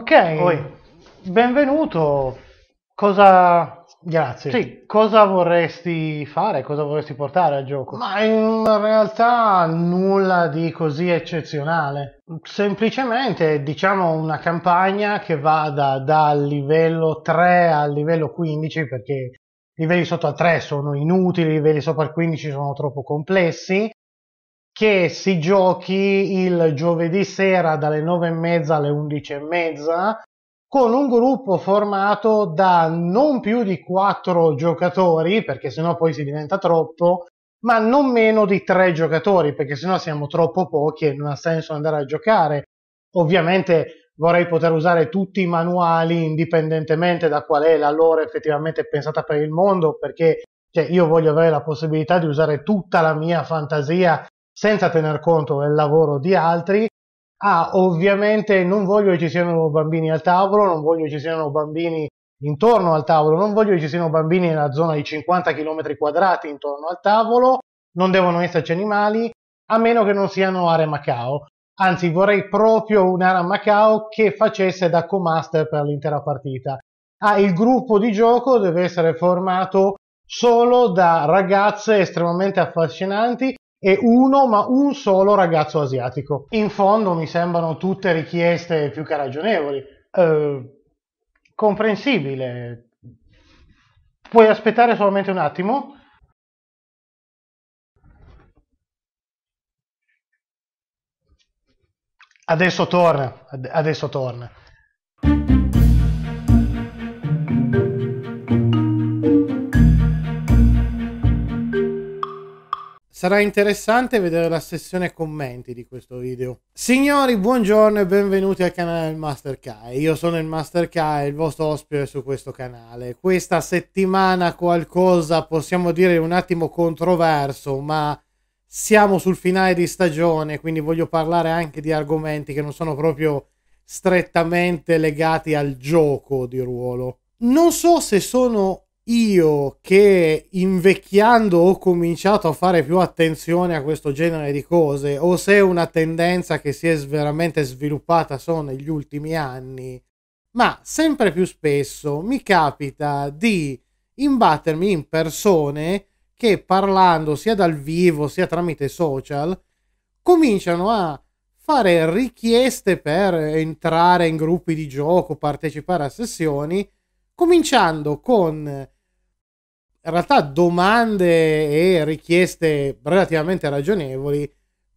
Ok, Oi. benvenuto. Cosa... Grazie. Sì, cosa vorresti fare? Cosa vorresti portare al gioco? Ma in realtà nulla di così eccezionale. Semplicemente diciamo una campagna che vada dal livello 3 al livello 15 perché i livelli sotto al 3 sono inutili, i livelli sopra al 15 sono troppo complessi che si giochi il giovedì sera dalle 9 e mezza alle 11 e mezza con un gruppo formato da non più di 4 giocatori, perché sennò poi si diventa troppo, ma non meno di 3 giocatori, perché sennò siamo troppo pochi e non ha senso andare a giocare. Ovviamente vorrei poter usare tutti i manuali indipendentemente da qual è la loro effettivamente pensata per il mondo, perché cioè, io voglio avere la possibilità di usare tutta la mia fantasia senza tener conto del lavoro di altri. Ah, ovviamente non voglio che ci siano bambini al tavolo, non voglio che ci siano bambini intorno al tavolo, non voglio che ci siano bambini nella zona di 50 km quadrati intorno al tavolo, non devono esserci animali, a meno che non siano aree Macao. Anzi, vorrei proprio un'area Macao che facesse da co-master per l'intera partita. Ah, il gruppo di gioco deve essere formato solo da ragazze estremamente affascinanti e uno, ma un solo ragazzo asiatico. In fondo mi sembrano tutte richieste più che ragionevoli. Eh, comprensibile. Puoi aspettare solamente un attimo? Adesso torna, adesso torna. Sarà interessante vedere la sessione commenti di questo video. Signori, buongiorno e benvenuti al canale del Master Kai. Io sono il Master Kai, il vostro ospite su questo canale. Questa settimana qualcosa, possiamo dire, un attimo controverso, ma siamo sul finale di stagione, quindi voglio parlare anche di argomenti che non sono proprio strettamente legati al gioco di ruolo. Non so se sono io che invecchiando ho cominciato a fare più attenzione a questo genere di cose o se è una tendenza che si è veramente sviluppata solo negli ultimi anni, ma sempre più spesso mi capita di imbattermi in persone che parlando sia dal vivo sia tramite social cominciano a fare richieste per entrare in gruppi di gioco, partecipare a sessioni cominciando con in realtà domande e richieste relativamente ragionevoli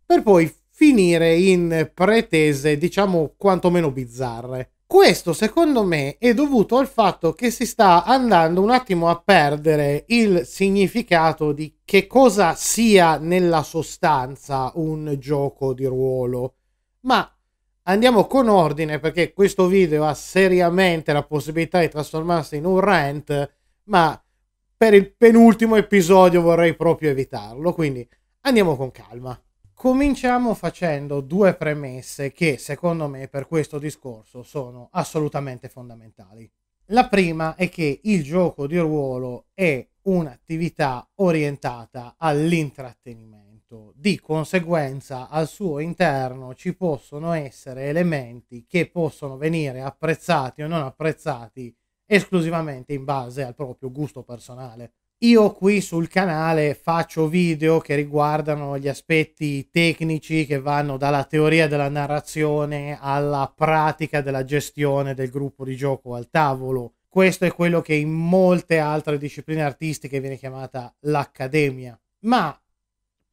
per poi finire in pretese, diciamo, quantomeno bizzarre. Questo secondo me è dovuto al fatto che si sta andando un attimo a perdere il significato di che cosa sia nella sostanza un gioco di ruolo. Ma andiamo con ordine perché questo video ha seriamente la possibilità di trasformarsi in un rant, ma per il penultimo episodio vorrei proprio evitarlo, quindi andiamo con calma. Cominciamo facendo due premesse che secondo me per questo discorso sono assolutamente fondamentali. La prima è che il gioco di ruolo è un'attività orientata all'intrattenimento, di conseguenza al suo interno ci possono essere elementi che possono venire apprezzati o non apprezzati esclusivamente in base al proprio gusto personale. Io qui sul canale faccio video che riguardano gli aspetti tecnici che vanno dalla teoria della narrazione alla pratica della gestione del gruppo di gioco al tavolo. Questo è quello che in molte altre discipline artistiche viene chiamata l'accademia. Ma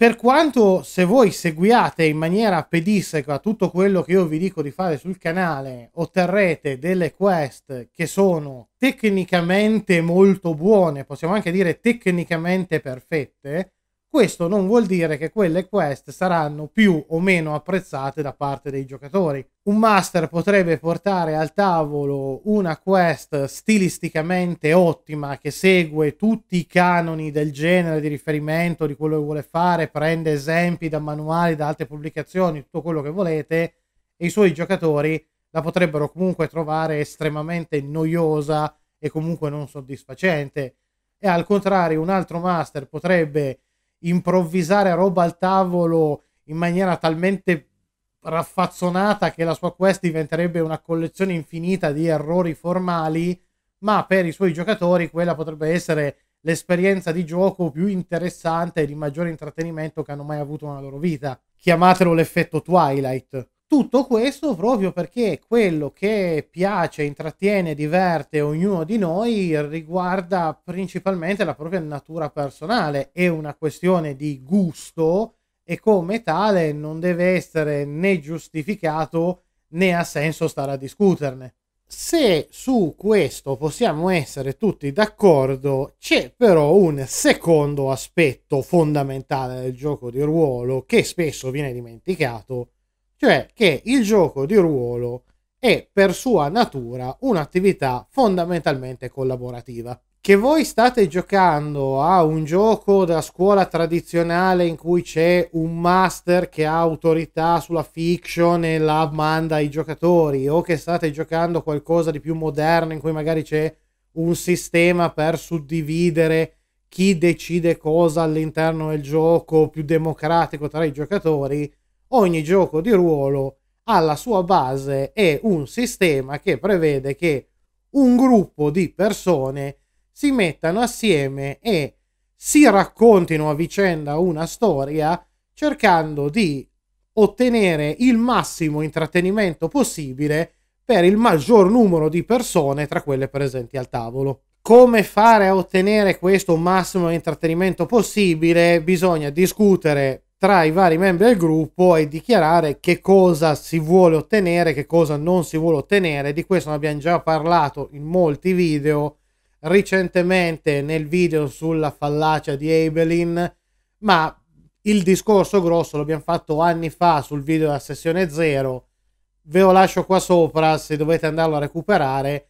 per quanto se voi seguiate in maniera pedissequa tutto quello che io vi dico di fare sul canale, otterrete delle quest che sono tecnicamente molto buone, possiamo anche dire tecnicamente perfette, questo non vuol dire che quelle quest saranno più o meno apprezzate da parte dei giocatori. Un master potrebbe portare al tavolo una quest stilisticamente ottima che segue tutti i canoni del genere di riferimento, di quello che vuole fare, prende esempi da manuali, da altre pubblicazioni, tutto quello che volete, e i suoi giocatori la potrebbero comunque trovare estremamente noiosa e comunque non soddisfacente. E al contrario, un altro master potrebbe improvvisare roba al tavolo in maniera talmente raffazzonata che la sua quest diventerebbe una collezione infinita di errori formali, ma per i suoi giocatori quella potrebbe essere l'esperienza di gioco più interessante e di maggiore intrattenimento che hanno mai avuto nella loro vita. Chiamatelo l'effetto Twilight. Tutto questo proprio perché quello che piace, intrattiene, diverte ognuno di noi riguarda principalmente la propria natura personale, è una questione di gusto e come tale non deve essere né giustificato né ha senso stare a discuterne. Se su questo possiamo essere tutti d'accordo, c'è però un secondo aspetto fondamentale del gioco di ruolo che spesso viene dimenticato cioè che il gioco di ruolo è per sua natura un'attività fondamentalmente collaborativa. Che voi state giocando a un gioco da scuola tradizionale in cui c'è un master che ha autorità sulla fiction e la manda ai giocatori, o che state giocando qualcosa di più moderno in cui magari c'è un sistema per suddividere chi decide cosa all'interno del gioco più democratico tra i giocatori, ogni gioco di ruolo alla sua base è un sistema che prevede che un gruppo di persone si mettano assieme e si raccontino a vicenda una storia cercando di ottenere il massimo intrattenimento possibile per il maggior numero di persone tra quelle presenti al tavolo. Come fare a ottenere questo massimo intrattenimento possibile? Bisogna discutere tra i vari membri del gruppo e dichiarare che cosa si vuole ottenere, che cosa non si vuole ottenere. Di questo abbiamo già parlato in molti video, recentemente nel video sulla fallacia di Abelin, ma il discorso grosso l'abbiamo fatto anni fa sul video della sessione 0. Ve lo lascio qua sopra se dovete andarlo a recuperare.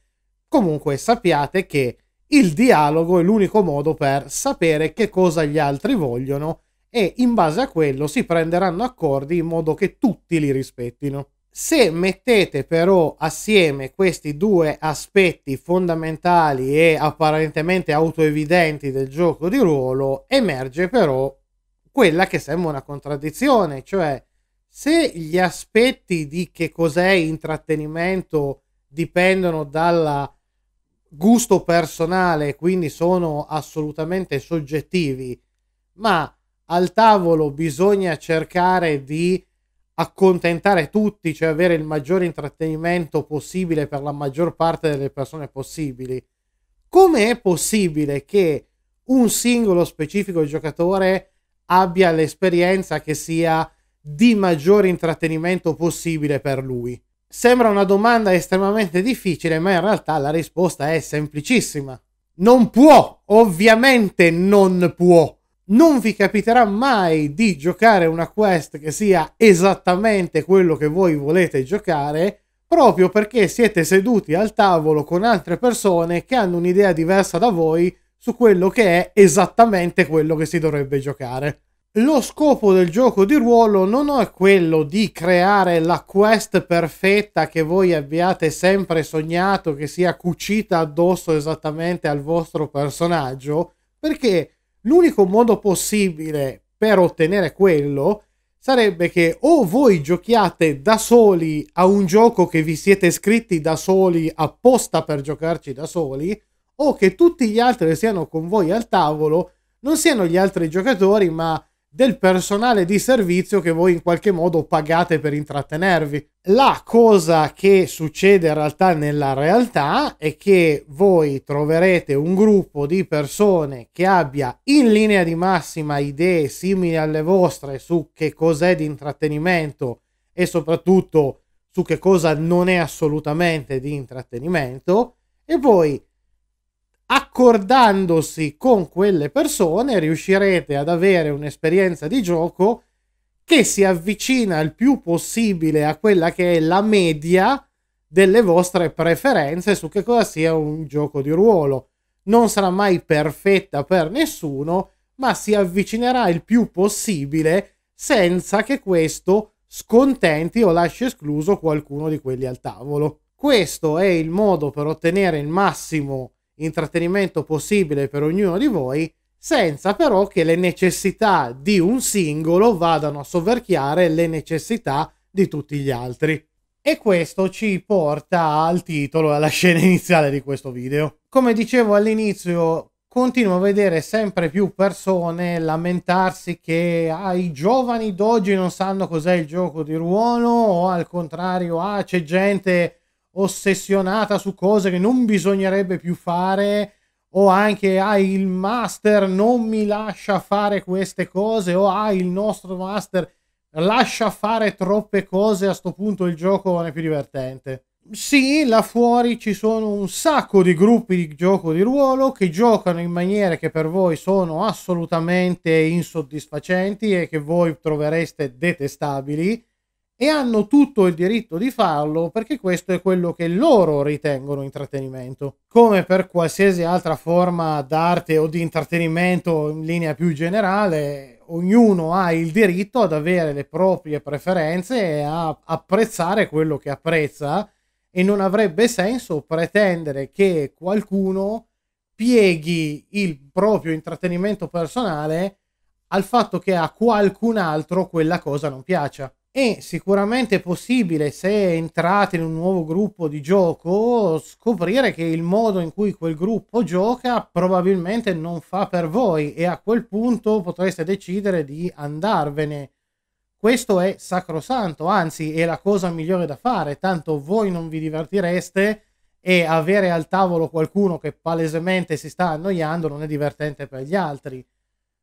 Comunque sappiate che il dialogo è l'unico modo per sapere che cosa gli altri vogliono e in base a quello si prenderanno accordi in modo che tutti li rispettino. Se mettete però assieme questi due aspetti fondamentali e apparentemente autoevidenti del gioco di ruolo, emerge però quella che sembra una contraddizione, cioè se gli aspetti di che cos'è intrattenimento dipendono dal gusto personale, quindi sono assolutamente soggettivi, ma al tavolo bisogna cercare di accontentare tutti, cioè avere il maggior intrattenimento possibile per la maggior parte delle persone possibili. Come è possibile che un singolo specifico giocatore abbia l'esperienza che sia di maggior intrattenimento possibile per lui? Sembra una domanda estremamente difficile, ma in realtà la risposta è semplicissima. Non può, ovviamente non può non vi capiterà mai di giocare una quest che sia esattamente quello che voi volete giocare, proprio perché siete seduti al tavolo con altre persone che hanno un'idea diversa da voi su quello che è esattamente quello che si dovrebbe giocare. Lo scopo del gioco di ruolo non è quello di creare la quest perfetta che voi abbiate sempre sognato che sia cucita addosso esattamente al vostro personaggio, perché L'unico modo possibile per ottenere quello sarebbe che o voi giochiate da soli a un gioco che vi siete iscritti da soli apposta per giocarci da soli, o che tutti gli altri siano con voi al tavolo non siano gli altri giocatori, ma del personale di servizio che voi in qualche modo pagate per intrattenervi. La cosa che succede in realtà nella realtà è che voi troverete un gruppo di persone che abbia in linea di massima idee simili alle vostre su che cos'è di intrattenimento e soprattutto su che cosa non è assolutamente di intrattenimento e voi accordandosi con quelle persone riuscirete ad avere un'esperienza di gioco che si avvicina il più possibile a quella che è la media delle vostre preferenze su che cosa sia un gioco di ruolo. Non sarà mai perfetta per nessuno, ma si avvicinerà il più possibile senza che questo scontenti o lasci escluso qualcuno di quelli al tavolo. Questo è il modo per ottenere il massimo intrattenimento possibile per ognuno di voi, senza però che le necessità di un singolo vadano a soverchiare le necessità di tutti gli altri. E questo ci porta al titolo e alla scena iniziale di questo video. Come dicevo all'inizio, continuo a vedere sempre più persone lamentarsi che ah, i giovani d'oggi non sanno cos'è il gioco di ruolo o al contrario ah, c'è gente ossessionata su cose che non bisognerebbe più fare o anche ah, il master non mi lascia fare queste cose o ah, il nostro master lascia fare troppe cose a sto punto il gioco non è più divertente sì là fuori ci sono un sacco di gruppi di gioco di ruolo che giocano in maniere che per voi sono assolutamente insoddisfacenti e che voi trovereste detestabili e hanno tutto il diritto di farlo perché questo è quello che loro ritengono intrattenimento. Come per qualsiasi altra forma d'arte o di intrattenimento in linea più generale, ognuno ha il diritto ad avere le proprie preferenze e a apprezzare quello che apprezza e non avrebbe senso pretendere che qualcuno pieghi il proprio intrattenimento personale al fatto che a qualcun altro quella cosa non piaccia è sicuramente possibile, se entrate in un nuovo gruppo di gioco, scoprire che il modo in cui quel gruppo gioca probabilmente non fa per voi e a quel punto potreste decidere di andarvene. Questo è sacrosanto, anzi è la cosa migliore da fare, tanto voi non vi divertireste e avere al tavolo qualcuno che palesemente si sta annoiando non è divertente per gli altri.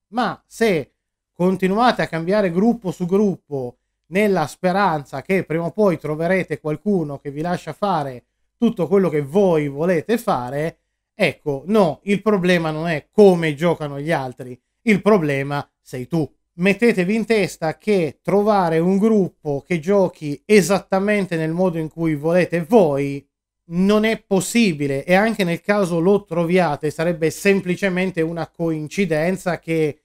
Ma se continuate a cambiare gruppo su gruppo, nella speranza che prima o poi troverete qualcuno che vi lascia fare tutto quello che voi volete fare. Ecco, no, il problema non è come giocano gli altri, il problema sei tu. Mettetevi in testa che trovare un gruppo che giochi esattamente nel modo in cui volete voi non è possibile e anche nel caso lo troviate sarebbe semplicemente una coincidenza che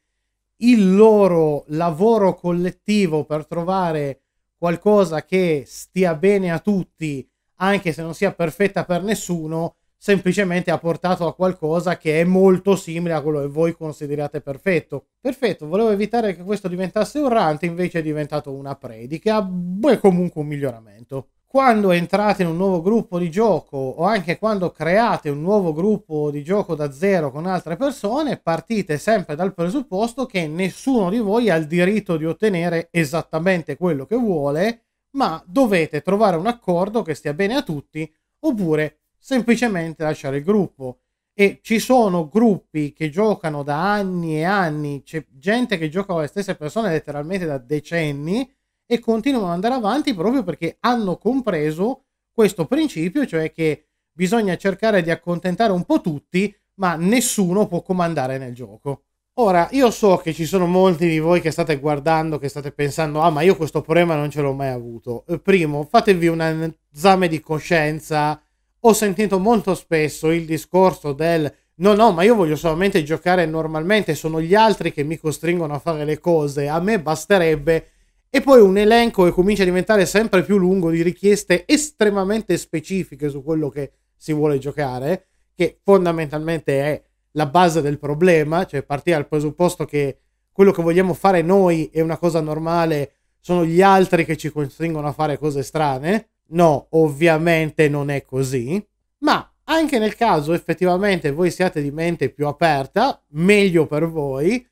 il loro lavoro collettivo per trovare qualcosa che stia bene a tutti, anche se non sia perfetta per nessuno, semplicemente ha portato a qualcosa che è molto simile a quello che voi considerate perfetto. Perfetto, volevo evitare che questo diventasse un rant, invece è diventato una predica, beh comunque un miglioramento quando entrate in un nuovo gruppo di gioco o anche quando create un nuovo gruppo di gioco da zero con altre persone, partite sempre dal presupposto che nessuno di voi ha il diritto di ottenere esattamente quello che vuole, ma dovete trovare un accordo che stia bene a tutti oppure semplicemente lasciare il gruppo. E ci sono gruppi che giocano da anni e anni, c'è gente che gioca con le stesse persone letteralmente da decenni e continuano ad andare avanti proprio perché hanno compreso questo principio, cioè che bisogna cercare di accontentare un po' tutti, ma nessuno può comandare nel gioco. Ora, io so che ci sono molti di voi che state guardando, che state pensando, ah ma io questo problema non ce l'ho mai avuto. Eh, primo, fatevi un esame di coscienza. Ho sentito molto spesso il discorso del no, no, ma io voglio solamente giocare normalmente, sono gli altri che mi costringono a fare le cose, a me basterebbe e poi un elenco che comincia a diventare sempre più lungo di richieste estremamente specifiche su quello che si vuole giocare, che fondamentalmente è la base del problema, cioè partire dal presupposto che quello che vogliamo fare noi è una cosa normale, sono gli altri che ci costringono a fare cose strane. No, ovviamente non è così, ma anche nel caso effettivamente voi siate di mente più aperta, meglio per voi,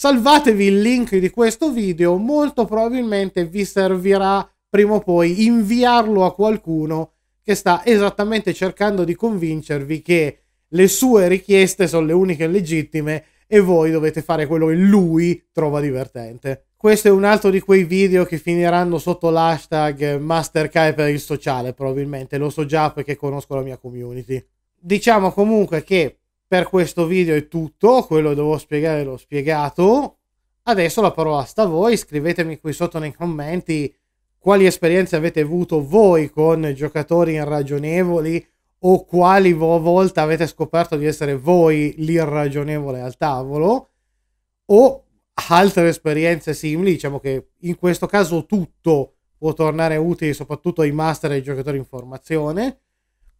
Salvatevi il link di questo video, molto probabilmente vi servirà prima o poi inviarlo a qualcuno che sta esattamente cercando di convincervi che le sue richieste sono le uniche legittime e voi dovete fare quello che lui trova divertente. Questo è un altro di quei video che finiranno sotto l'hashtag Mastercard per il sociale, probabilmente, lo so già perché conosco la mia community. Diciamo comunque che per questo video è tutto, quello che dovevo spiegare l'ho spiegato. Adesso la parola sta a voi, scrivetemi qui sotto nei commenti quali esperienze avete avuto voi con giocatori irragionevoli o quali volte avete scoperto di essere voi l'irragionevole al tavolo o altre esperienze simili, diciamo che in questo caso tutto può tornare utile soprattutto ai master e ai giocatori in formazione.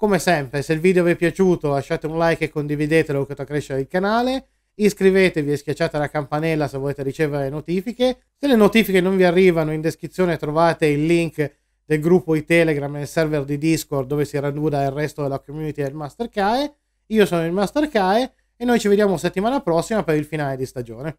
Come sempre, se il video vi è piaciuto lasciate un like e condividetelo che per crescere il canale. Iscrivetevi e schiacciate la campanella se volete ricevere notifiche. Se le notifiche non vi arrivano, in descrizione trovate il link del gruppo di Telegram e il server di Discord dove si raduna il resto della community del Mastercae. Io sono il Mastercae e noi ci vediamo settimana prossima per il finale di stagione.